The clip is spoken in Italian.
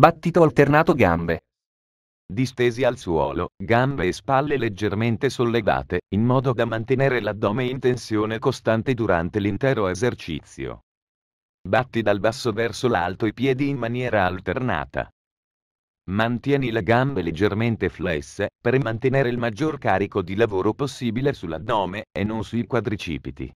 Battito alternato gambe. Distesi al suolo, gambe e spalle leggermente sollevate, in modo da mantenere l'addome in tensione costante durante l'intero esercizio. Batti dal basso verso l'alto i piedi in maniera alternata. Mantieni le gambe leggermente flesse, per mantenere il maggior carico di lavoro possibile sull'addome e non sui quadricipiti.